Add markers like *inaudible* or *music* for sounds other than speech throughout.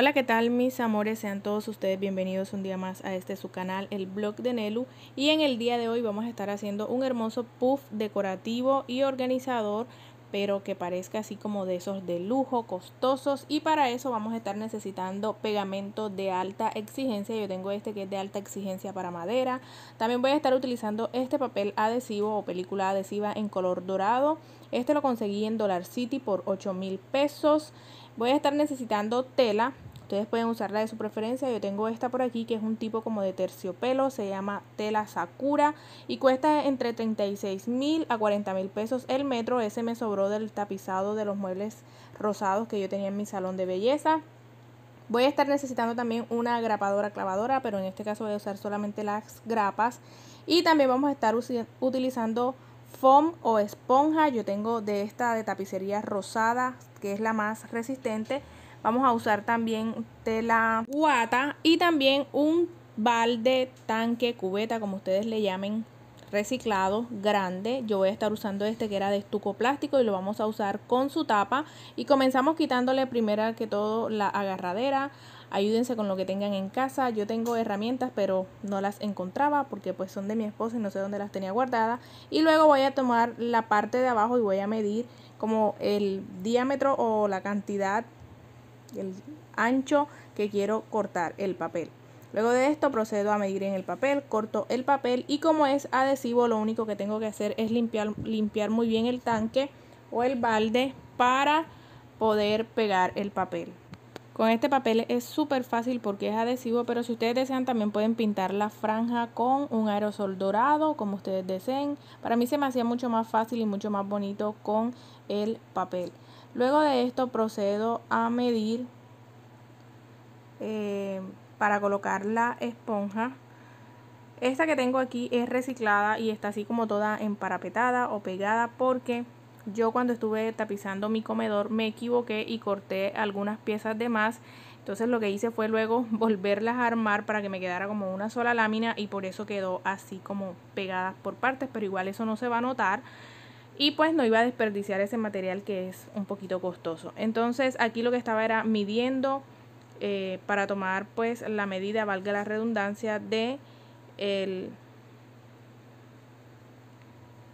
Hola, ¿qué tal mis amores? Sean todos ustedes bienvenidos un día más a este su canal, el blog de Nelu. Y en el día de hoy vamos a estar haciendo un hermoso puff decorativo y organizador, pero que parezca así como de esos de lujo, costosos. Y para eso vamos a estar necesitando pegamento de alta exigencia. Yo tengo este que es de alta exigencia para madera. También voy a estar utilizando este papel adhesivo o película adhesiva en color dorado. Este lo conseguí en Dollar City por 8 mil pesos. Voy a estar necesitando tela Ustedes pueden usarla de su preferencia. Yo tengo esta por aquí que es un tipo como de terciopelo. Se llama tela Sakura y cuesta entre 36 mil a 40 mil pesos el metro. Ese me sobró del tapizado de los muebles rosados que yo tenía en mi salón de belleza. Voy a estar necesitando también una grapadora clavadora, pero en este caso voy a usar solamente las grapas. Y también vamos a estar utilizando foam o esponja. Yo tengo de esta de tapicería rosada, que es la más resistente. Vamos a usar también tela guata y también un balde, tanque, cubeta, como ustedes le llamen, reciclado grande. Yo voy a estar usando este que era de estuco plástico y lo vamos a usar con su tapa. Y comenzamos quitándole primero que todo la agarradera. Ayúdense con lo que tengan en casa. Yo tengo herramientas pero no las encontraba porque pues son de mi esposa y no sé dónde las tenía guardadas. Y luego voy a tomar la parte de abajo y voy a medir como el diámetro o la cantidad el ancho que quiero cortar el papel. Luego de esto procedo a medir en el papel, corto el papel y como es adhesivo lo único que tengo que hacer es limpiar, limpiar muy bien el tanque o el balde para poder pegar el papel. Con este papel es súper fácil porque es adhesivo, pero si ustedes desean también pueden pintar la franja con un aerosol dorado, como ustedes deseen. Para mí se me hacía mucho más fácil y mucho más bonito con el papel. Luego de esto procedo a medir eh, para colocar la esponja. Esta que tengo aquí es reciclada y está así como toda emparapetada o pegada porque yo cuando estuve tapizando mi comedor me equivoqué y corté algunas piezas de más. Entonces lo que hice fue luego *laughs* volverlas a armar para que me quedara como una sola lámina y por eso quedó así como pegadas por partes, pero igual eso no se va a notar y pues no iba a desperdiciar ese material que es un poquito costoso. Entonces aquí lo que estaba era midiendo eh, para tomar pues la medida, valga la redundancia, de el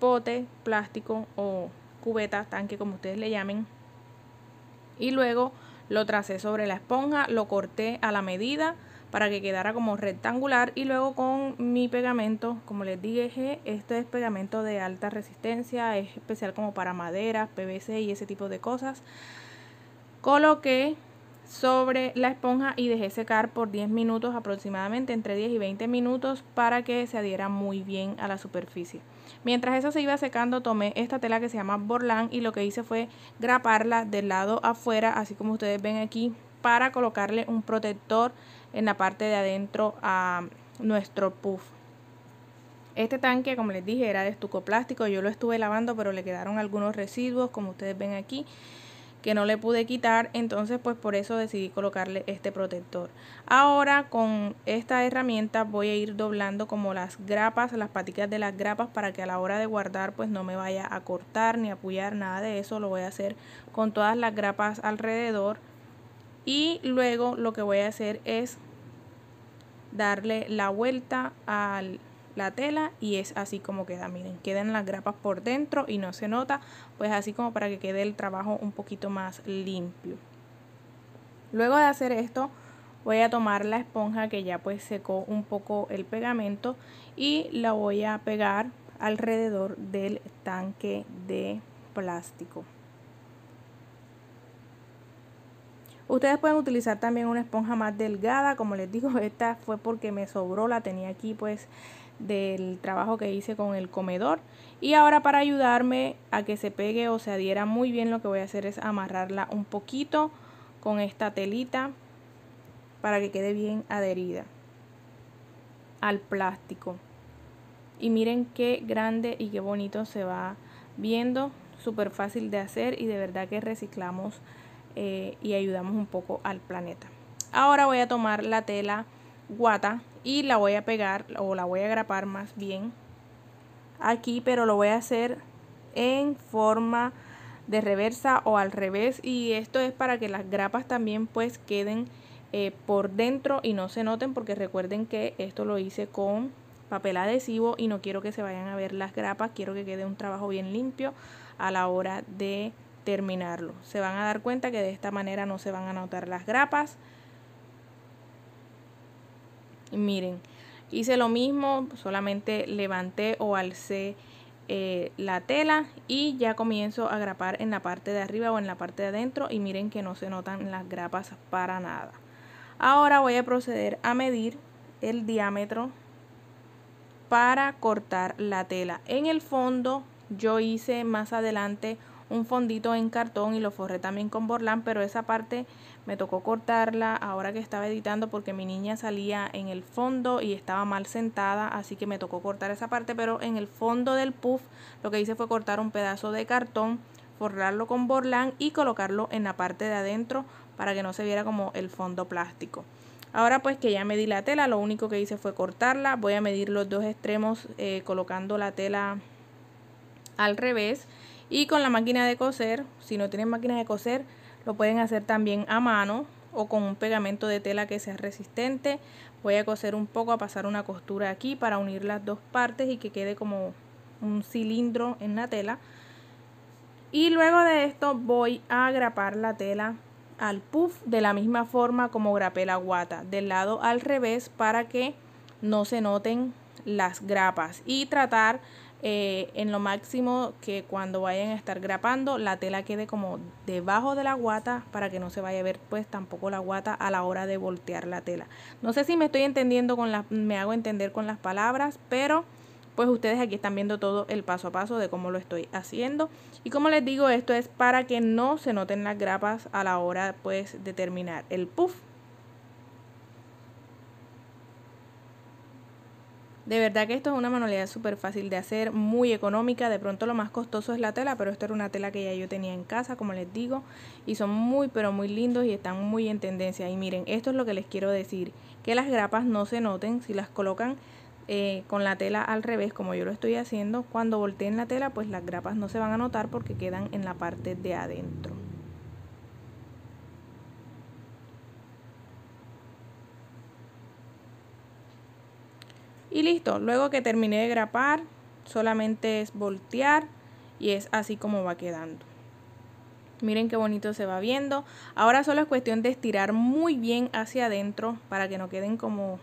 pote plástico o cubeta, tanque como ustedes le llamen. Y luego lo tracé sobre la esponja, lo corté a la medida para que quedara como rectangular y luego con mi pegamento, como les dije, este es pegamento de alta resistencia, es especial como para madera, PVC y ese tipo de cosas. Coloqué sobre la esponja y dejé secar por 10 minutos aproximadamente, entre 10 y 20 minutos para que se adhiera muy bien a la superficie. Mientras eso se iba secando tomé esta tela que se llama Borlán y lo que hice fue graparla del lado afuera, así como ustedes ven aquí, para colocarle un protector en la parte de adentro a nuestro puff. Este tanque, como les dije, era de estuco plástico Yo lo estuve lavando, pero le quedaron algunos residuos, como ustedes ven aquí, que no le pude quitar. Entonces, pues por eso decidí colocarle este protector. Ahora, con esta herramienta, voy a ir doblando como las grapas, las paticas de las grapas, para que a la hora de guardar, pues no me vaya a cortar ni a apoyar, nada de eso. Lo voy a hacer con todas las grapas alrededor y luego lo que voy a hacer es darle la vuelta a la tela y es así como queda miren quedan las grapas por dentro y no se nota pues así como para que quede el trabajo un poquito más limpio luego de hacer esto voy a tomar la esponja que ya pues secó un poco el pegamento y la voy a pegar alrededor del tanque de plástico Ustedes pueden utilizar también una esponja más delgada, como les digo, *laughs* esta fue porque me sobró, la tenía aquí pues del trabajo que hice con el comedor. Y ahora para ayudarme a que se pegue o se adhiera muy bien, lo que voy a hacer es amarrarla un poquito con esta telita para que quede bien adherida al plástico. Y miren qué grande y qué bonito se va viendo, súper fácil de hacer y de verdad que reciclamos eh, y ayudamos un poco al planeta. Ahora voy a tomar la tela guata y la voy a pegar o la voy a grapar más bien aquí, pero lo voy a hacer en forma de reversa o al revés y esto es para que las grapas también pues queden eh, por dentro y no se noten porque recuerden que esto lo hice con papel adhesivo y no quiero que se vayan a ver las grapas, quiero que quede un trabajo bien limpio a la hora de terminarlo. Se van a dar cuenta que de esta manera no se van a notar las grapas. Miren, hice lo mismo, solamente levanté o alcé eh, la tela y ya comienzo a grapar en la parte de arriba o en la parte de adentro y miren que no se notan las grapas para nada. Ahora voy a proceder a medir el diámetro para cortar la tela. En el fondo yo hice más adelante un fondito en cartón y lo forré también con borlán, pero esa parte me tocó cortarla ahora que estaba editando porque mi niña salía en el fondo y estaba mal sentada, así que me tocó cortar esa parte, pero en el fondo del puff lo que hice fue cortar un pedazo de cartón, forrarlo con borlán y colocarlo en la parte de adentro para que no se viera como el fondo plástico. Ahora pues que ya medí la tela, lo único que hice fue cortarla, voy a medir los dos extremos eh, colocando la tela al revés y con la máquina de coser, si no tienen máquina de coser, lo pueden hacer también a mano o con un pegamento de tela que sea resistente. Voy a coser un poco, a pasar una costura aquí para unir las dos partes y que quede como un cilindro en la tela. Y luego de esto voy a grapar la tela al puff de la misma forma como grapé la guata, del lado al revés para que no se noten las grapas y tratar eh, en lo máximo que cuando vayan a estar grapando la tela quede como debajo de la guata para que no se vaya a ver pues tampoco la guata a la hora de voltear la tela no sé si me estoy entendiendo con las me hago entender con las palabras pero pues ustedes aquí están viendo todo el paso a paso de cómo lo estoy haciendo y como les digo esto es para que no se noten las grapas a la hora pues de terminar el puff De verdad que esto es una manualidad súper fácil de hacer, muy económica. De pronto lo más costoso es la tela, pero esta era una tela que ya yo tenía en casa, como les digo. Y son muy, pero muy lindos y están muy en tendencia. Y miren, esto es lo que les quiero decir. Que las grapas no se noten si las colocan eh, con la tela al revés, como yo lo estoy haciendo. Cuando volteen la tela, pues las grapas no se van a notar porque quedan en la parte de adentro. Y listo, luego que terminé de grapar, solamente es voltear y es así como va quedando. Miren qué bonito se va viendo. Ahora solo es cuestión de estirar muy bien hacia adentro para que no queden como,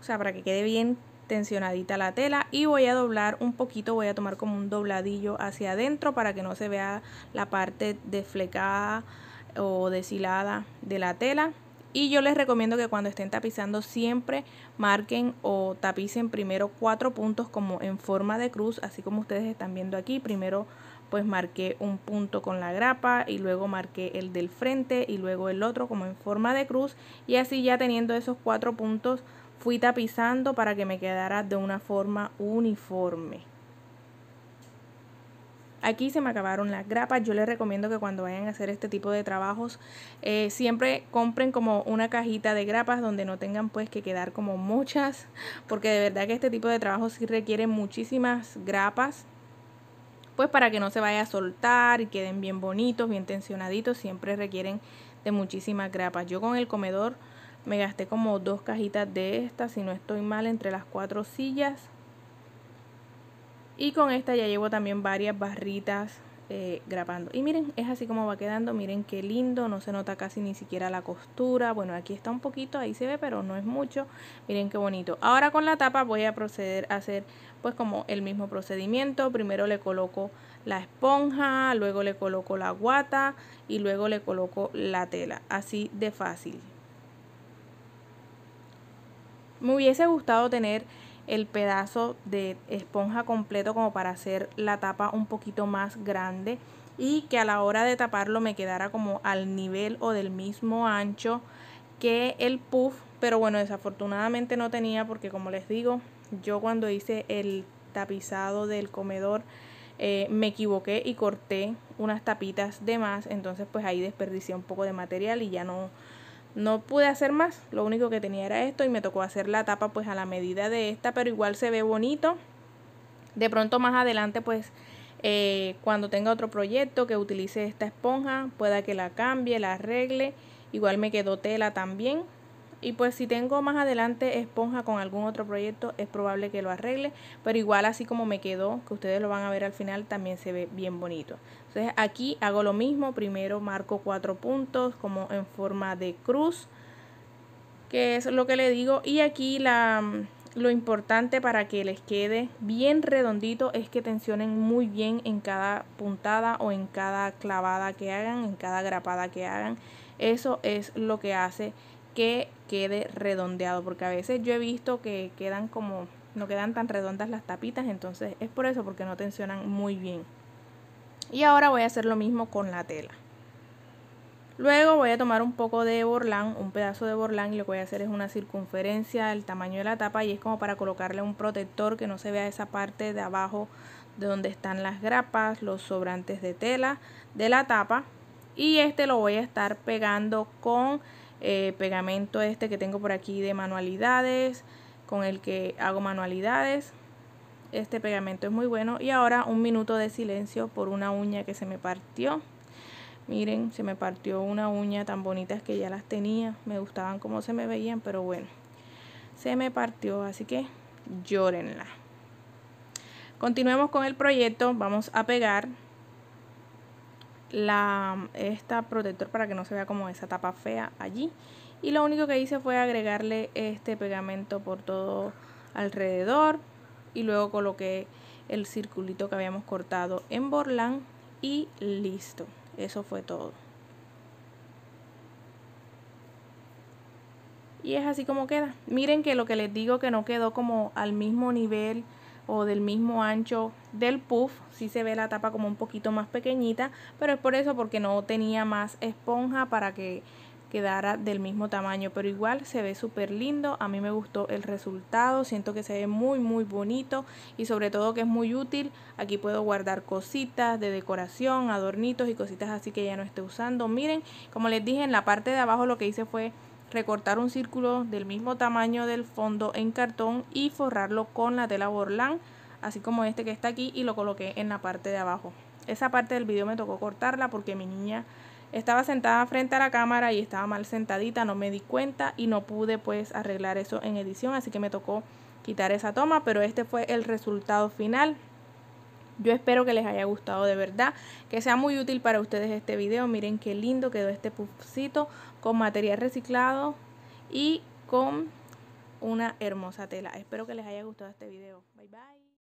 o sea, para que quede bien tensionadita la tela y voy a doblar un poquito, voy a tomar como un dobladillo hacia adentro para que no se vea la parte desflecada o deshilada de la tela y yo les recomiendo que cuando estén tapizando siempre marquen o tapicen primero cuatro puntos como en forma de cruz, así como ustedes están viendo aquí. Primero pues marqué un punto con la grapa y luego marqué el del frente y luego el otro como en forma de cruz. Y así ya teniendo esos cuatro puntos fui tapizando para que me quedara de una forma uniforme. Aquí se me acabaron las grapas. Yo les recomiendo que cuando vayan a hacer este tipo de trabajos eh, siempre compren como una cajita de grapas donde no tengan pues que quedar como muchas. Porque de verdad que este tipo de trabajo sí requiere muchísimas grapas pues para que no se vaya a soltar y queden bien bonitos, bien tensionaditos, siempre requieren de muchísimas grapas. Yo con el comedor me gasté como dos cajitas de estas, si no estoy mal, entre las cuatro sillas. Y con esta ya llevo también varias barritas eh, grabando. Y miren, es así como va quedando. Miren qué lindo. No se nota casi ni siquiera la costura. Bueno, aquí está un poquito, ahí se ve, pero no es mucho. Miren qué bonito. Ahora con la tapa voy a proceder a hacer pues como el mismo procedimiento. Primero le coloco la esponja, luego le coloco la guata y luego le coloco la tela. Así de fácil. Me hubiese gustado tener el pedazo de esponja completo como para hacer la tapa un poquito más grande y que a la hora de taparlo me quedara como al nivel o del mismo ancho que el puff pero bueno desafortunadamente no tenía porque como les digo yo cuando hice el tapizado del comedor eh, me equivoqué y corté unas tapitas de más entonces pues ahí desperdicié un poco de material y ya no no pude hacer más, lo único que tenía era esto y me tocó hacer la tapa pues a la medida de esta, pero igual se ve bonito. De pronto más adelante pues eh, cuando tenga otro proyecto que utilice esta esponja, pueda que la cambie, la arregle. Igual me quedó tela también, y pues si tengo más adelante esponja con algún otro proyecto, es probable que lo arregle. Pero igual así como me quedó, que ustedes lo van a ver al final, también se ve bien bonito. Entonces aquí hago lo mismo. Primero marco cuatro puntos como en forma de cruz. Que es lo que le digo. Y aquí la, lo importante para que les quede bien redondito es que tensionen muy bien en cada puntada o en cada clavada que hagan, en cada grapada que hagan. Eso es lo que hace que quede redondeado, porque a veces yo he visto que quedan como, no quedan tan redondas las tapitas, entonces es por eso, porque no tensionan muy bien. Y ahora voy a hacer lo mismo con la tela. Luego voy a tomar un poco de borlán, un pedazo de borlán y lo que voy a hacer es una circunferencia el tamaño de la tapa y es como para colocarle un protector que no se vea esa parte de abajo de donde están las grapas, los sobrantes de tela de la tapa y este lo voy a estar pegando con eh, pegamento este que tengo por aquí de manualidades, con el que hago manualidades. Este pegamento es muy bueno. Y ahora un minuto de silencio por una uña que se me partió. Miren, se me partió una uña tan bonitas que ya las tenía. Me gustaban como se me veían, pero bueno. Se me partió, así que llórenla. Continuemos con el proyecto. Vamos a pegar la, esta protector para que no se vea como esa tapa fea allí. Y lo único que hice fue agregarle este pegamento por todo alrededor. Y luego coloqué el circulito que habíamos cortado en borlán Y listo. Eso fue todo. Y es así como queda. Miren que lo que les digo que no quedó como al mismo nivel o del mismo ancho del puff. Si sí se ve la tapa como un poquito más pequeñita, pero es por eso porque no tenía más esponja para que quedara del mismo tamaño. Pero igual se ve súper lindo. A mí me gustó el resultado. Siento que se ve muy muy bonito y sobre todo que es muy útil. Aquí puedo guardar cositas de decoración, adornitos y cositas así que ya no esté usando. Miren, como les dije en la parte de abajo lo que hice fue recortar un círculo del mismo tamaño del fondo en cartón y forrarlo con la tela borlán así como este que está aquí y lo coloqué en la parte de abajo. Esa parte del video me tocó cortarla porque mi niña estaba sentada frente a la cámara y estaba mal sentadita, no me di cuenta y no pude pues arreglar eso en edición, así que me tocó quitar esa toma, pero este fue el resultado final. Yo espero que les haya gustado de verdad, que sea muy útil para ustedes este video. Miren qué lindo quedó este pufcito con material reciclado y con una hermosa tela. Espero que les haya gustado este video. Bye bye.